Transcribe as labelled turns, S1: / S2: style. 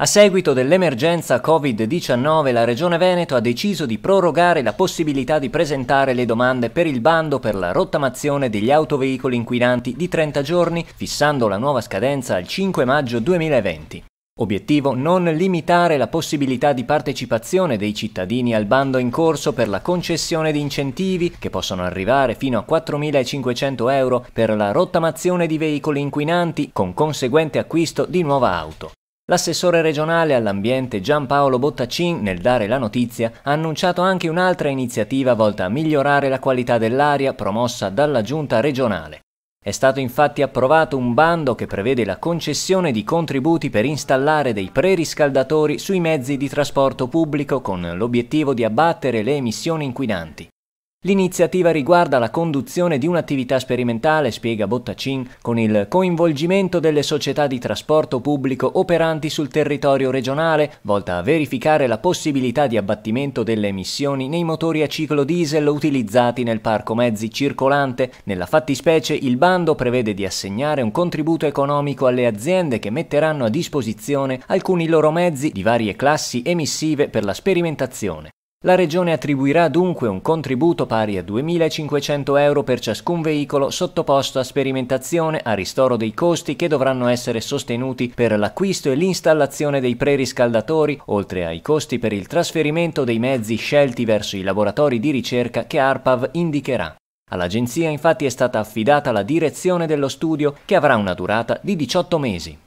S1: A seguito dell'emergenza Covid-19 la Regione Veneto ha deciso di prorogare la possibilità di presentare le domande per il bando per la rottamazione degli autoveicoli inquinanti di 30 giorni, fissando la nuova scadenza al 5 maggio 2020. Obiettivo non limitare la possibilità di partecipazione dei cittadini al bando in corso per la concessione di incentivi che possono arrivare fino a 4.500 euro per la rottamazione di veicoli inquinanti con conseguente acquisto di nuova auto. L'assessore regionale all'ambiente Giampaolo Bottaccin, nel dare la notizia, ha annunciato anche un'altra iniziativa volta a migliorare la qualità dell'aria promossa dalla giunta regionale. È stato infatti approvato un bando che prevede la concessione di contributi per installare dei preriscaldatori sui mezzi di trasporto pubblico con l'obiettivo di abbattere le emissioni inquinanti. L'iniziativa riguarda la conduzione di un'attività sperimentale, spiega Bottacin, con il coinvolgimento delle società di trasporto pubblico operanti sul territorio regionale, volta a verificare la possibilità di abbattimento delle emissioni nei motori a ciclo diesel utilizzati nel parco mezzi circolante. Nella fattispecie il bando prevede di assegnare un contributo economico alle aziende che metteranno a disposizione alcuni loro mezzi di varie classi emissive per la sperimentazione. La Regione attribuirà dunque un contributo pari a 2.500 euro per ciascun veicolo sottoposto a sperimentazione a ristoro dei costi che dovranno essere sostenuti per l'acquisto e l'installazione dei preriscaldatori, oltre ai costi per il trasferimento dei mezzi scelti verso i laboratori di ricerca che ARPAV indicherà. All'agenzia infatti è stata affidata la direzione dello studio che avrà una durata di 18 mesi.